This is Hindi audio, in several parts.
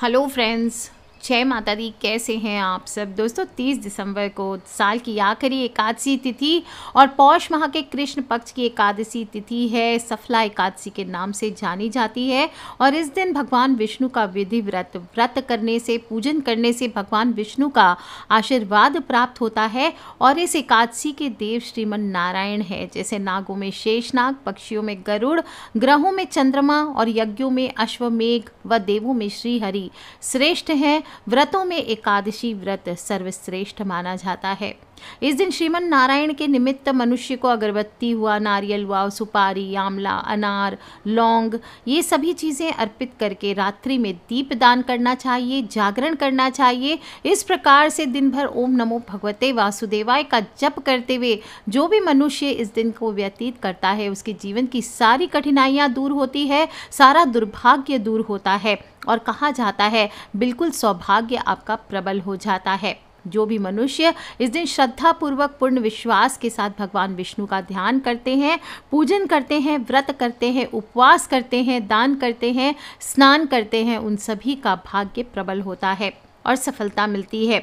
Hello friends, जय माता दी कैसे हैं आप सब दोस्तों 30 दिसंबर को साल की आखिरी एकादशी तिथि और पौष माह के कृष्ण पक्ष की एकादशी तिथि है सफला एकादशी के नाम से जानी जाती है और इस दिन भगवान विष्णु का विधि व्रत व्रत करने से पूजन करने से भगवान विष्णु का आशीर्वाद प्राप्त होता है और इस एकादशी के देव श्रीमन नारायण है जैसे नागों में शेषनाग पक्षियों में गरुड़ ग्रहों में चंद्रमा और यज्ञों में अश्वमेघ व देवों में श्रीहरि श्रेष्ठ हैं व्रतों में एकादशी व्रत सर्वश्रेष्ठ माना जाता है इस दिन श्रीमन नारायण के निमित्त मनुष्य को अगरबत्ती हुआ नारियल हुआ सुपारी आमला अनार लौंग ये सभी चीज़ें अर्पित करके रात्रि में दीप दान करना चाहिए जागरण करना चाहिए इस प्रकार से दिन भर ओम नमो भगवते वासुदेवाय का जप करते हुए जो भी मनुष्य इस दिन को व्यतीत करता है उसके जीवन की सारी कठिनाइयाँ दूर होती है सारा दुर्भाग्य दूर होता है और कहा जाता है बिल्कुल सौभाग्य आपका प्रबल हो जाता है जो भी मनुष्य इस दिन श्रद्धापूर्वक पूर्ण विश्वास के साथ भगवान विष्णु का ध्यान करते हैं पूजन करते हैं व्रत करते हैं उपवास करते हैं दान करते हैं स्नान करते हैं उन सभी का भाग्य प्रबल होता है और सफलता मिलती है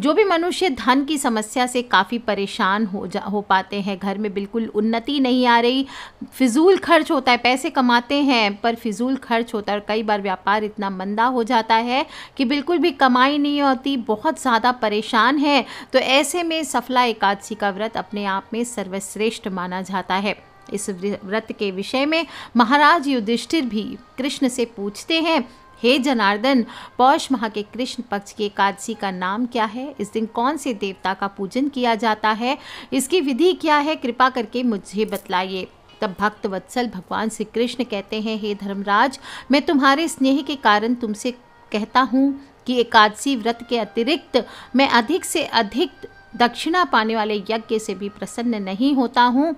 जो भी मनुष्य धन की समस्या से काफ़ी परेशान हो जा हो पाते हैं घर में बिल्कुल उन्नति नहीं आ रही फिजूल खर्च होता है पैसे कमाते हैं पर फिजूल खर्च होता है और कई बार व्यापार इतना मंदा हो जाता है कि बिल्कुल भी कमाई नहीं होती बहुत ज़्यादा परेशान है तो ऐसे में सफला एकादशी का व्रत अपने आप में सर्वश्रेष्ठ माना जाता है इस व्रत के विषय में महाराज युधिष्ठिर भी कृष्ण से पूछते हैं हे जनार्दन पौष माह के कृष्ण पक्ष की एकादशी का नाम क्या है इस दिन कौन से देवता का पूजन किया जाता है इसकी विधि क्या है कृपा करके मुझे बतलाइए तब भक्त वत्सल भगवान श्री कृष्ण कहते हैं हे धर्मराज मैं तुम्हारे स्नेह के कारण तुमसे कहता हूँ कि एकादशी व्रत के अतिरिक्त मैं अधिक से अधिक दक्षिणा पाने वाले यज्ञ से भी प्रसन्न नहीं होता हूँ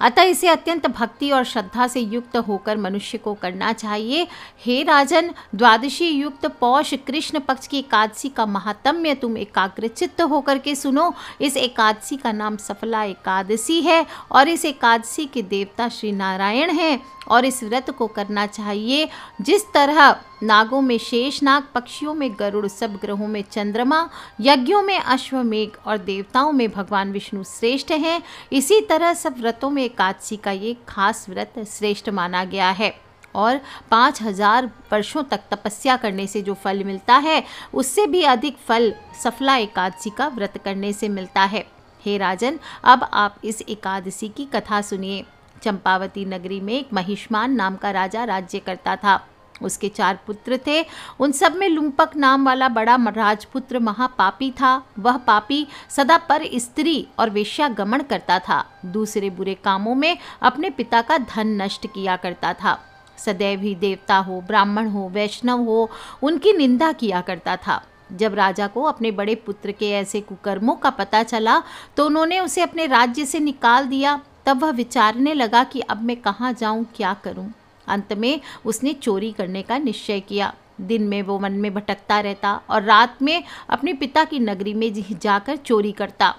अतः इसे अत्यंत भक्ति और श्रद्धा से युक्त होकर मनुष्य को करना चाहिए हे राजन द्वादशी युक्त पौष कृष्ण पक्ष की एकादशी का महात्म्य तुम एकाग्रचित्त होकर के सुनो इस एकादशी का नाम सफला एकादशी है और इस एकादशी के देवता श्री नारायण हैं और इस व्रत को करना चाहिए जिस तरह नागों में शेषनाग पक्षियों में गरुड़ सब ग्रहों में चंद्रमा यज्ञों में अश्वमेघ और देवताओं में भगवान विष्णु श्रेष्ठ हैं इसी तरह सब व्रतों में एकादशी का ये खास व्रत श्रेष्ठ माना गया है और पाँच हजार वर्षों तक तपस्या करने से जो फल मिलता है उससे भी अधिक फल सफला एकादशी का व्रत करने से मिलता है हे राजन अब आप इस एकादशी की कथा सुनिए चंपावती नगरी में एक महिष्मान नाम का राजा राज्य करता था उसके चार पुत्र थे उन सब में लुम्पक नाम वाला बड़ा राजपुत्र महापापी था वह पापी सदा पर स्त्री और गमन करता था दूसरे बुरे कामों में अपने पिता का धन नष्ट किया करता था सदैव ही देवता हो ब्राह्मण हो वैष्णव हो उनकी निंदा किया करता था जब राजा को अपने बड़े पुत्र के ऐसे कुकर्मों का पता चला तो उन्होंने उसे अपने राज्य से निकाल दिया तब वह विचारने लगा कि अब मैं कहाँ जाऊँ क्या करूँ अंत में उसने चोरी करने का निश्चय किया दिन में वो मन में भटकता रहता और रात में अपने पिता की नगरी में जाकर चोरी करता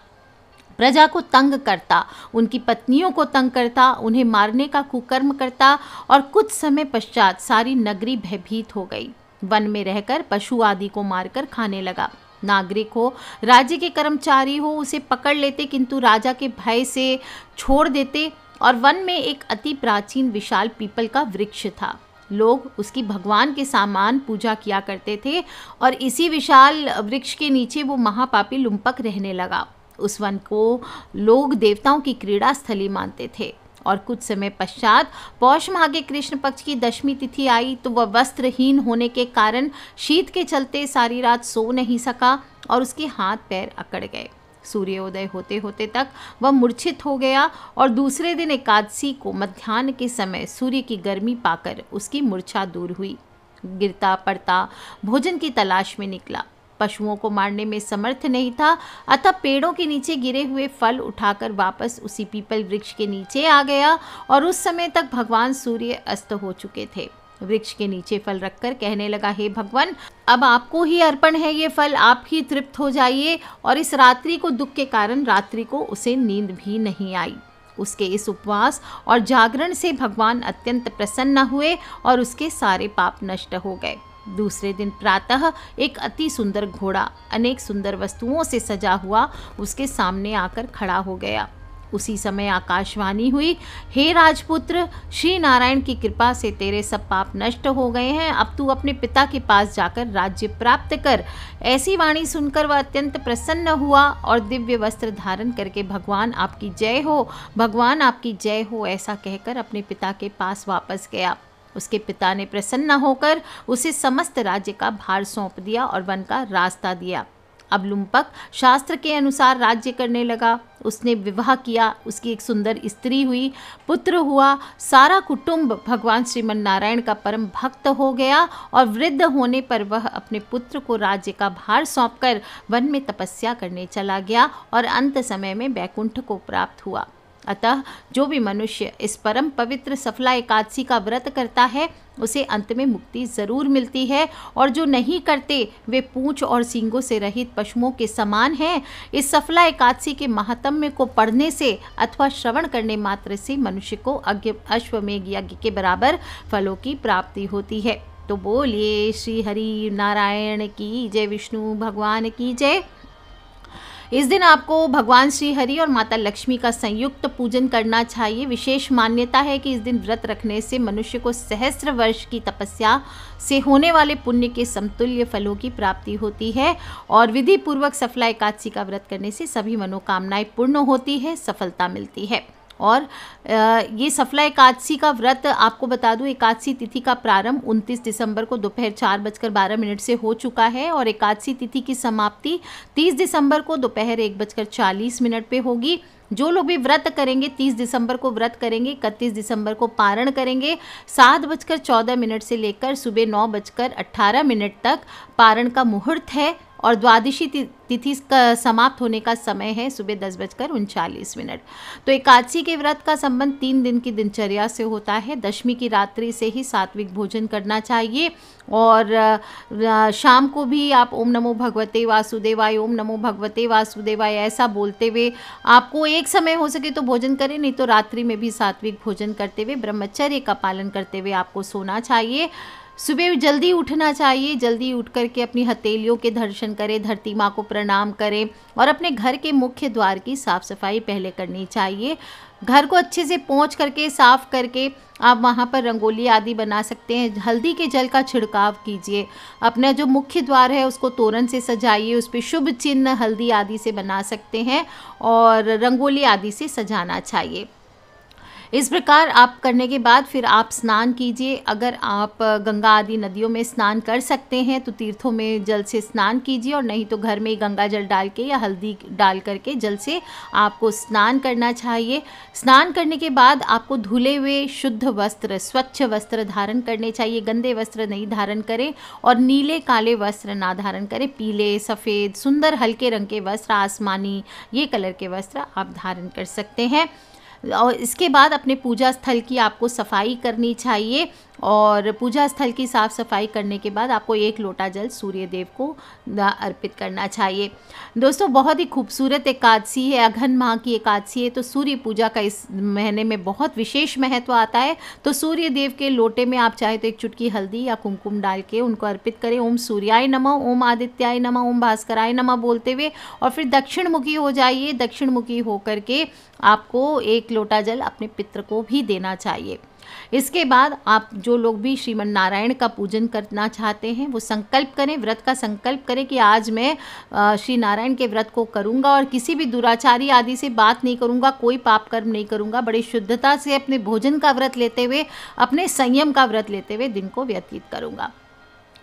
प्रजा को तंग करता उनकी पत्नियों को तंग करता उन्हें मारने का कुकर्म करता और कुछ समय पश्चात सारी नगरी भयभीत हो गई वन में रहकर पशु आदि को मारकर खाने लगा नागरिक हो राज्य के कर्मचारी हो उसे पकड़ लेते किंतु राजा के भय से छोड़ देते और वन में एक अति प्राचीन विशाल पीपल का वृक्ष था लोग उसकी भगवान के सामान पूजा किया करते थे और इसी विशाल वृक्ष के नीचे वो महापापी लुम्पक रहने लगा उस वन को लोग देवताओं की क्रीड़ा स्थली मानते थे और कुछ समय पश्चात पौष माह के कृष्ण पक्ष की दशमी तिथि आई तो वह वस्त्रहीन होने के कारण शीत के चलते सारी रात सो नहीं सका और उसके हाथ पैर अकड़ गए सूर्योदय होते होते तक वह मूर्छित हो गया और दूसरे दिन एकादशी को मध्यान्ह के समय सूर्य की गर्मी पाकर उसकी मूर्छा दूर हुई गिरता पड़ता भोजन की तलाश में निकला पशुओं को मारने में समर्थ नहीं था अतः पेड़ों के नीचे गिरे हुए फल उठाकर वापस उसी पीपल वृक्ष के नीचे आ गया और उस समय तक भगवान सूर्य अस्त हो चुके थे वृक्ष के नीचे फल रखकर कहने लगा हे भगवान अब आपको ही अर्पण है ये फल आप ही तृप्त हो जाइए और इस रात्रि को दुख के कारण रात्रि को उसे नींद भी नहीं आई उसके इस उपवास और जागरण से भगवान अत्यंत प्रसन्न हुए और उसके सारे पाप नष्ट हो गए दूसरे दिन प्रातः एक अति सुंदर घोड़ा अनेक सुंदर वस्तुओं से सजा हुआ उसके सामने आकर खड़ा हो गया उसी समय आकाशवाणी हुई हे राजपुत्र श्री नारायण की कृपा से तेरे सब पाप नष्ट हो गए हैं अब तू अपने पिता के पास जाकर राज्य प्राप्त कर ऐसी वाणी सुनकर वह अत्यंत प्रसन्न हुआ और दिव्य वस्त्र धारण करके भगवान आपकी जय हो भगवान आपकी जय हो ऐसा कहकर अपने पिता के पास वापस गया उसके पिता ने प्रसन्न होकर उसे समस्त राज्य का भार सौंप दिया और वन का रास्ता दिया अब लुम्पक शास्त्र के अनुसार राज्य करने लगा उसने विवाह किया उसकी एक सुंदर स्त्री हुई पुत्र हुआ सारा कुटुंब भगवान श्रीमन नारायण का परम भक्त हो गया और वृद्ध होने पर वह अपने पुत्र को राज्य का भार सौंपकर वन में तपस्या करने चला गया और अंत समय में बैकुंठ को प्राप्त हुआ अतः जो भी मनुष्य इस परम पवित्र सफला एकादशी का व्रत करता है उसे अंत में मुक्ति ज़रूर मिलती है और जो नहीं करते वे पूंछ और सींगों से रहित पशुओं के समान हैं इस सफला एकादशी के महात्म्य को पढ़ने से अथवा श्रवण करने मात्र से मनुष्य को अज्ञ अश्वमेघ यज्ञ के बराबर फलों की प्राप्ति होती है तो बोलिए श्री हरि नारायण की जय विष्णु भगवान की जय इस दिन आपको भगवान श्री हरि और माता लक्ष्मी का संयुक्त पूजन करना चाहिए विशेष मान्यता है कि इस दिन व्रत रखने से मनुष्य को सहस्त्र वर्ष की तपस्या से होने वाले पुण्य के समतुल्य फलों की प्राप्ति होती है और विधि पूर्वक सफला एकादशी का व्रत करने से सभी मनोकामनाएं पूर्ण होती है सफलता मिलती है और ये सफला एकादशी का व्रत आपको बता दूं एकादशी तिथि का प्रारंभ 29 दिसंबर को दोपहर चार बजकर बारह मिनट से हो चुका है और एकादशी तिथि की समाप्ति 30 दिसंबर को दोपहर एक बजकर चालीस मिनट पे होगी जो लोग भी व्रत करेंगे 30 दिसंबर को व्रत करेंगे 31 दिसंबर को पारण करेंगे सात बजकर चौदह मिनट से लेकर सुबह नौ बजकर अट्ठारह मिनट तक पारण का मुहूर्त है और द्वादशी तिथि का समाप्त होने का समय है सुबह दस बजकर उनचालीस मिनट तो एकादशी के व्रत का संबंध तीन दिन की दिनचर्या से होता है दशमी की रात्रि से ही सात्विक भोजन करना चाहिए और शाम को भी आप ओम नमो भगवते वासुदेवाय ओम नमो भगवते वासुदेवाय ऐसा बोलते हुए आपको एक समय हो सके तो भोजन करें नहीं तो रात्रि में भी सात्विक भोजन करते हुए ब्रह्मचर्य का पालन करते हुए आपको सोना चाहिए सुबह जल्दी उठना चाहिए जल्दी उठ करके अपनी हथेलियों के दर्शन करें धरती माँ को प्रणाम करें और अपने घर के मुख्य द्वार की साफ़ सफाई पहले करनी चाहिए घर को अच्छे से पहुँच करके साफ़ करके आप वहाँ पर रंगोली आदि बना सकते हैं हल्दी के जल का छिड़काव कीजिए अपना जो मुख्य द्वार है उसको तोरण से सजाइए उस पर शुभ चिन्ह हल्दी आदि से बना सकते हैं और रंगोली आदि से सजाना चाहिए इस प्रकार आप करने के बाद फिर आप स्नान कीजिए अगर आप गंगा आदि नदियों में स्नान कर सकते हैं तो तीर्थों में जल से स्नान कीजिए और नहीं तो घर में ही गंगा जल डाल के या हल्दी डाल करके जल से आपको स्नान करना चाहिए स्नान करने के बाद आपको धुले हुए शुद्ध वस्त्र स्वच्छ वस्त्र धारण करने चाहिए गंदे वस्त्र नहीं धारण करें और नीले काले वस्त्र ना धारण करें पीले सफ़ेद सुंदर हल्के रंग के वस्त्र आसमानी ये कलर के वस्त्र आप धारण कर सकते हैं और इसके बाद अपने पूजा स्थल की आपको सफाई करनी चाहिए और पूजा स्थल की साफ़ सफाई करने के बाद आपको एक लोटा जल सूर्य देव को अर्पित करना चाहिए दोस्तों बहुत ही खूबसूरत एकादशी है अघन माह की एकादशी है तो सूर्य पूजा का इस महीने में बहुत विशेष महत्व आता है तो सूर्य देव के लोटे में आप चाहे तो एक चुटकी हल्दी या कुमकुम डाल के उनको अर्पित करें ओम सूर्याय नमः ओम आदित्याय नमः ओम भास्कराय नमः बोलते हुए और फिर दक्षिण मुखी हो जाइए दक्षिण मुखी होकर के आपको एक लोटा जल अपने पित्र को भी देना चाहिए इसके बाद आप जो लोग भी श्रीमन नारायण का पूजन करना चाहते हैं वो संकल्प करें व्रत का संकल्प करें कि आज मैं श्री नारायण के व्रत को करूँगा और किसी भी दुराचारी आदि से बात नहीं करूँगा कोई पाप कर्म नहीं करूंगा बड़ी शुद्धता से अपने भोजन का व्रत लेते हुए अपने संयम का व्रत लेते हुए दिन को व्यतीत करूँगा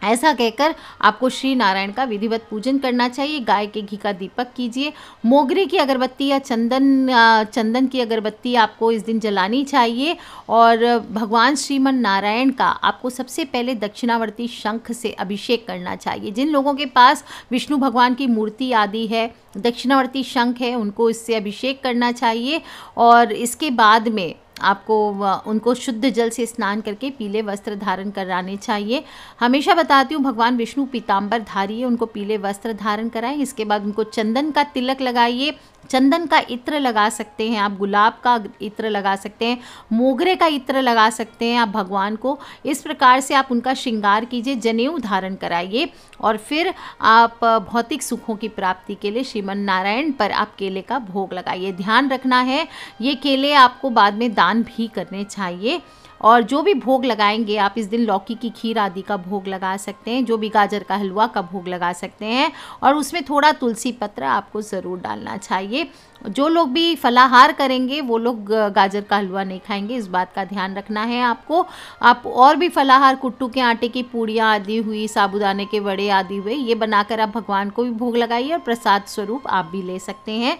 ऐसा कहकर आपको श्री नारायण का विधिवत पूजन करना चाहिए गाय के घी का दीपक कीजिए मोगरे की अगरबत्ती या चंदन चंदन की अगरबत्ती आपको इस दिन जलानी चाहिए और भगवान श्रीमन नारायण का आपको सबसे पहले दक्षिणावर्ती शंख से अभिषेक करना चाहिए जिन लोगों के पास विष्णु भगवान की मूर्ति आदि है दक्षिणावर्ती शंख है उनको इससे अभिषेक करना चाहिए और इसके बाद में आपको उनको शुद्ध जल से स्नान करके पीले वस्त्र धारण कराने चाहिए हमेशा बताती हूँ भगवान विष्णु पीताम्बर धारिए उनको पीले वस्त्र धारण कराएं इसके बाद उनको चंदन का तिलक लगाइए चंदन का इत्र लगा सकते हैं आप गुलाब का इत्र लगा सकते हैं मोगरे का इत्र लगा सकते हैं आप भगवान को इस प्रकार से आप उनका श्रृंगार कीजिए जनेऊ धारण कराइए और फिर आप भौतिक सुखों की प्राप्ति के लिए श्रीमन नारायण पर आप केले का भोग लगाइए ध्यान रखना है ये केले आपको बाद में दान भी करने चाहिए और जो भी भोग लगाएंगे आप इस दिन लौकी की खीर आदि का भोग लगा सकते हैं जो भी गाजर का हलवा का भोग लगा सकते हैं और उसमें थोड़ा तुलसी पत्र आपको ज़रूर डालना चाहिए जो लोग भी फलाहार करेंगे वो लोग गाजर का हलवा नहीं खाएंगे इस बात का ध्यान रखना है आपको आप और भी फलाहार कुट्टू के आटे की पूड़ियाँ आदि हुई साबुदाने के वड़े आदि हुए ये बनाकर आप भगवान को भी भोग लगाइए और प्रसाद स्वरूप आप भी ले सकते हैं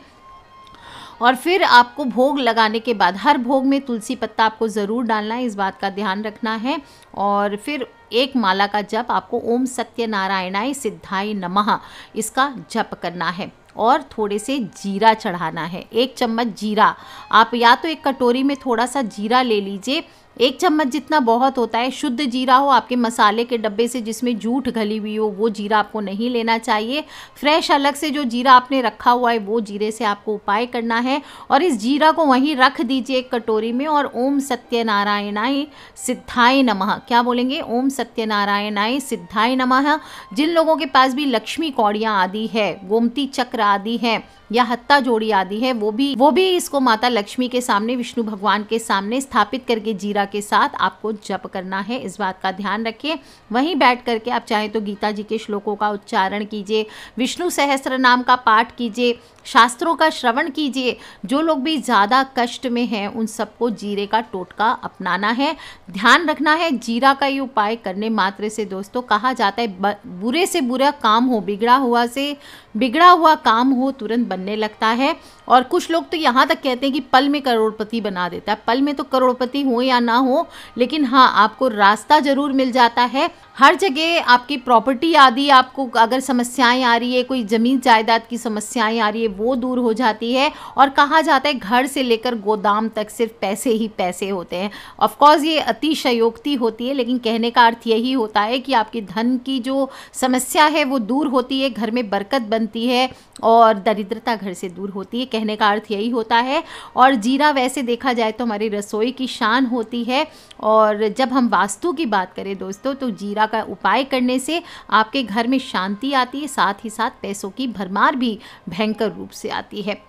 और फिर आपको भोग लगाने के बाद हर भोग में तुलसी पत्ता आपको ज़रूर डालना है इस बात का ध्यान रखना है और फिर एक माला का जप आपको ओम नारायणाय सिद्धाय नमः इसका जप करना है और थोड़े से जीरा चढ़ाना है एक चम्मच जीरा आप या तो एक कटोरी में थोड़ा सा जीरा ले लीजिए एक चम्मच जितना बहुत होता है शुद्ध जीरा हो आपके मसाले के डब्बे से जिसमें जूठ घली हुई हो वो जीरा आपको नहीं लेना चाहिए फ्रेश अलग से जो जीरा आपने रखा हुआ है वो जीरे से आपको उपाय करना है और इस जीरा को वहीं रख दीजिए एक कटोरी में और ओम सत्यनारायणाय सिद्धाय नमः क्या बोलेंगे ओम सत्यनारायणाय सिद्धाय नमः जिन लोगों के पास भी लक्ष्मी कौड़ियाँ आदि है गोमती चक्र आदि है या हत्ता जोड़ी आदि है वो भी वो भी इसको माता लक्ष्मी के सामने विष्णु भगवान के सामने स्थापित करके जीरा के साथ आपको जप करना है इस बात का ध्यान रखिए वहीं बैठ करके आप चाहें तो गीता जी के श्लोकों का उच्चारण कीजिए विष्णु सहस्त्र नाम का पाठ कीजिए शास्त्रों का श्रवण कीजिए जो लोग भी ज़्यादा कष्ट में हैं उन सबको जीरे का टोटका अपनाना है ध्यान रखना है जीरा का ये उपाय करने मात्र से दोस्तों कहा जाता है बुरे से बुरा काम हो बिगड़ा हुआ से बिगड़ा हुआ काम हो तुरंत बनने लगता है और कुछ लोग तो यहाँ तक कहते हैं कि पल में करोड़पति बना देता है पल में तो करोड़पति हो या ना हो लेकिन हाँ आपको रास्ता ज़रूर मिल जाता है हर जगह आपकी प्रॉपर्टी आदि आपको अगर समस्याएं आ रही है कोई ज़मीन जायदाद की समस्याएं आ रही है वो दूर हो जाती है और कहा जाता है घर से लेकर गोदाम तक सिर्फ पैसे ही पैसे होते हैं ऑफकोर्स ये अतिशयोक्ति होती है लेकिन कहने का अर्थ यही होता है कि आपकी धन की जो समस्या है वो दूर होती है घर में बरकत बन बनती है और दरिद्रता घर से दूर होती है कहने का अर्थ यही होता है और जीरा वैसे देखा जाए तो हमारी रसोई की शान होती है और जब हम वास्तु की बात करें दोस्तों तो जीरा का उपाय करने से आपके घर में शांति आती है साथ ही साथ पैसों की भरमार भी भयंकर रूप से आती है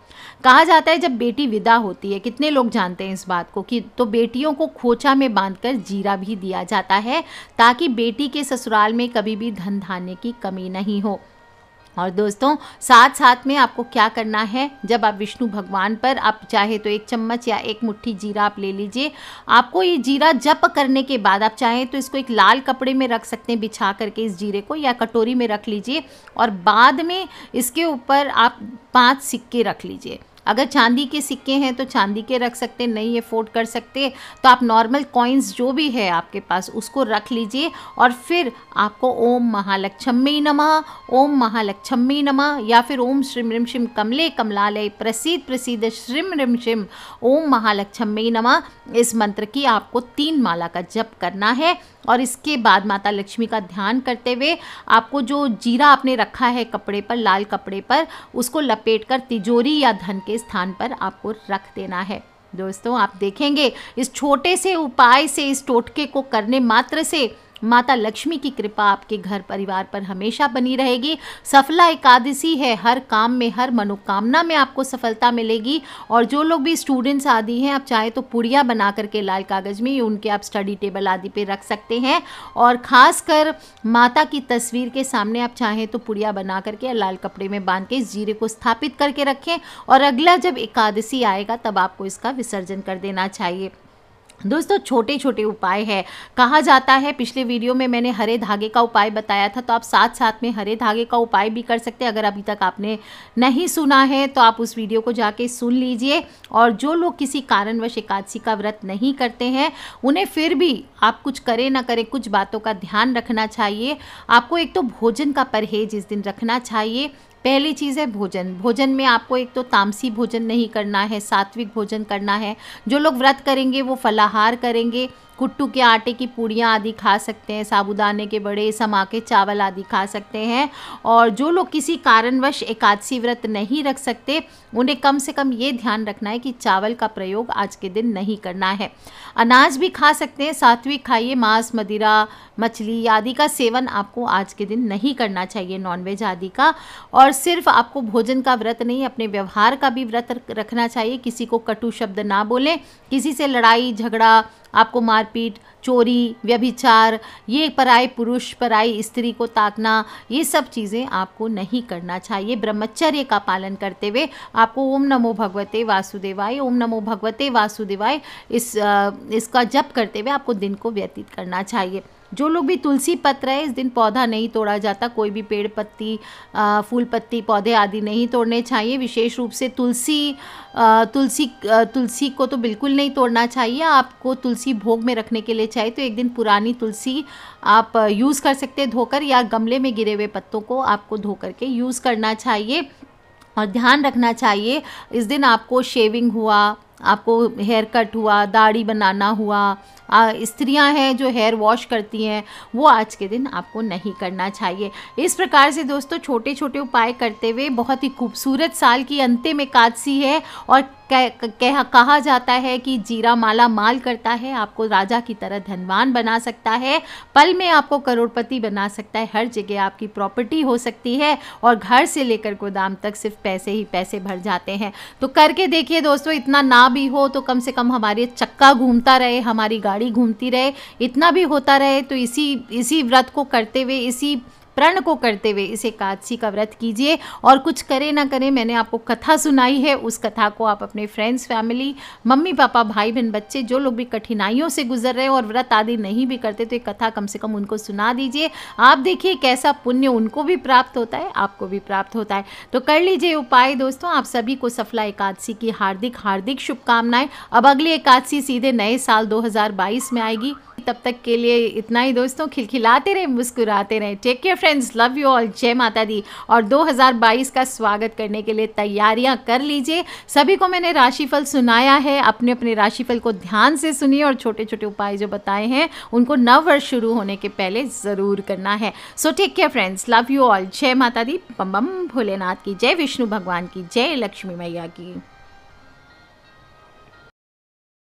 कहा जाता है जब बेटी विदा होती है कितने लोग जानते हैं इस बात को कि तो बेटियों को खोचा में बांधकर जीरा भी दिया जाता है ताकि बेटी के ससुराल में कभी भी धन धान्य की कमी नहीं हो और दोस्तों साथ साथ में आपको क्या करना है जब आप विष्णु भगवान पर आप चाहे तो एक चम्मच या एक मुट्ठी जीरा आप ले लीजिए आपको ये जीरा जप करने के बाद आप चाहें तो इसको एक लाल कपड़े में रख सकते हैं बिछा करके इस जीरे को या कटोरी में रख लीजिए और बाद में इसके ऊपर आप पांच सिक्के रख लीजिए अगर चांदी के सिक्के हैं तो चांदी के रख सकते नहीं अफोर्ड कर सकते तो आप नॉर्मल कॉइन्स जो भी है आपके पास उसको रख लीजिए और फिर आपको ओम महालक्ष्मी नमः ओम महालक्ष्मी नमः या फिर ओम श्रीम रिम शिम कमले कमलालय प्रसिद्ध प्रसिद्ध श्रीम रिम शिम ओम महालक्ष्मी नमः इस मंत्र की आपको तीन माला का जप करना है और इसके बाद माता लक्ष्मी का ध्यान करते हुए आपको जो जीरा आपने रखा है कपड़े पर लाल कपड़े पर उसको लपेट कर तिजोरी या धन के स्थान पर आपको रख देना है दोस्तों आप देखेंगे इस छोटे से उपाय से इस टोटके को करने मात्र से माता लक्ष्मी की कृपा आपके घर परिवार पर हमेशा बनी रहेगी सफला एकादशी है हर काम में हर मनोकामना में आपको सफलता मिलेगी और जो लोग भी स्टूडेंट्स आदि हैं आप चाहे तो पुड़िया बना करके लाल कागज़ में उनके आप स्टडी टेबल आदि पे रख सकते हैं और ख़ासकर माता की तस्वीर के सामने आप चाहें तो पुड़िया बना करके लाल कपड़े में बांध के इस जीरे को स्थापित करके रखें और अगला जब एकादशी आएगा तब आपको इसका विसर्जन कर देना चाहिए दोस्तों छोटे छोटे उपाय है कहा जाता है पिछले वीडियो में मैंने हरे धागे का उपाय बताया था तो आप साथ साथ में हरे धागे का उपाय भी कर सकते हैं अगर अभी तक आपने नहीं सुना है तो आप उस वीडियो को जाके सुन लीजिए और जो लोग किसी कारणवश एकादशी का व्रत नहीं करते हैं उन्हें फिर भी आप कुछ करें ना करें कुछ बातों का ध्यान रखना चाहिए आपको एक तो भोजन का परहेज इस दिन रखना चाहिए पहली चीज़ है भोजन भोजन में आपको एक तो तामसी भोजन नहीं करना है सात्विक भोजन करना है जो लोग व्रत करेंगे वो फलाहार करेंगे कुट्टू के आटे की पूड़ियाँ आदि खा सकते हैं साबुदाने के बड़े समा के चावल आदि खा सकते हैं और जो लोग किसी कारणवश एकादशी व्रत नहीं रख सकते उन्हें कम से कम ये ध्यान रखना है कि चावल का प्रयोग आज के दिन नहीं करना है अनाज भी खा सकते हैं सात्विक खाइए मांस मदिरा मछली आदि का सेवन आपको आज के दिन नहीं करना चाहिए नॉनवेज आदि का और सिर्फ आपको भोजन का व्रत नहीं अपने व्यवहार का भी व्रत रखना चाहिए किसी को कटु शब्द ना बोलें किसी से लड़ाई झगड़ा आपको मारपीट चोरी व्यभिचार ये पराई पुरुष पराई स्त्री को ताकना ये सब चीज़ें आपको नहीं करना चाहिए ब्रह्मचर्य का पालन करते हुए आपको ओम नमो भगवते वासुदेवाय ओम नमो भगवते वासुदेवाय इस इसका जप करते हुए आपको दिन को व्यतीत करना चाहिए जो लोग भी तुलसी पत्र है इस दिन पौधा नहीं तोड़ा जाता कोई भी पेड़ पत्ती फूल पत्ती पौधे आदि नहीं तोड़ने चाहिए विशेष रूप से तुलसी तुलसी तुलसी को तो बिल्कुल नहीं तोड़ना चाहिए आपको तुलसी भोग में रखने के लिए चाहिए तो एक दिन पुरानी तुलसी आप यूज़ कर सकते धोकर या गमले में गिरे हुए पत्तों को आपको धो करके यूज़ करना चाहिए और ध्यान रखना चाहिए इस दिन आपको शेविंग हुआ आपको हेयर कट हुआ दाढ़ी बनाना हुआ स्त्रियां हैं जो हेयर वॉश करती हैं वो आज के दिन आपको नहीं करना चाहिए इस प्रकार से दोस्तों छोटे छोटे उपाय करते हुए बहुत ही खूबसूरत साल की अंतिम एकादशी है और कह, कहा जाता है कि जीरा माला माल करता है आपको राजा की तरह धनवान बना सकता है पल में आपको करोड़पति बना सकता है हर जगह आपकी प्रॉपर्टी हो सकती है और घर से लेकर गोदाम तक सिर्फ पैसे ही पैसे भर जाते हैं तो करके देखिए दोस्तों इतना ना भी हो तो कम से कम हमारे चक्का घूमता रहे हमारी गाड़ी घूमती रहे इतना भी होता रहे तो इसी इसी व्रत को करते हुए इसी प्रण को करते हुए इस एकादशी का व्रत कीजिए और कुछ करे ना करे मैंने आपको कथा सुनाई है उस कथा को आप अपने फ्रेंड्स फैमिली मम्मी पापा भाई बहन बच्चे जो लोग भी कठिनाइयों से गुजर रहे हैं और व्रत आदि नहीं भी करते तो ये कथा कम से कम उनको सुना दीजिए आप देखिए कैसा पुण्य उनको भी प्राप्त होता है आपको भी प्राप्त होता है तो कर लीजिए उपाय दोस्तों आप सभी को सफला एकादशी की हार्दिक हार्दिक शुभकामनाएं अब अगली एकादशी सीधे नए साल 2022 में आएगी तब तक के लिए इतना ही दोस्तों खिलखिलाते रहे मुस्कुराते रहे take care friends love you all जय माता दी और 2022 का स्वागत करने के लिए तैयारियां कर लीजिए सभी को मैंने राशिफल सुनाया है अपने अपने राशिफल को ध्यान से सुनिए और छोटे छोटे उपाय जो बताए हैं उनको नव वर्ष शुरू होने के पहले ज़रूर करना है so take care friends love you all जय माता दी बम बम भोलेनाथ की जय विष्णु भगवान की जय लक्ष्मी मैया की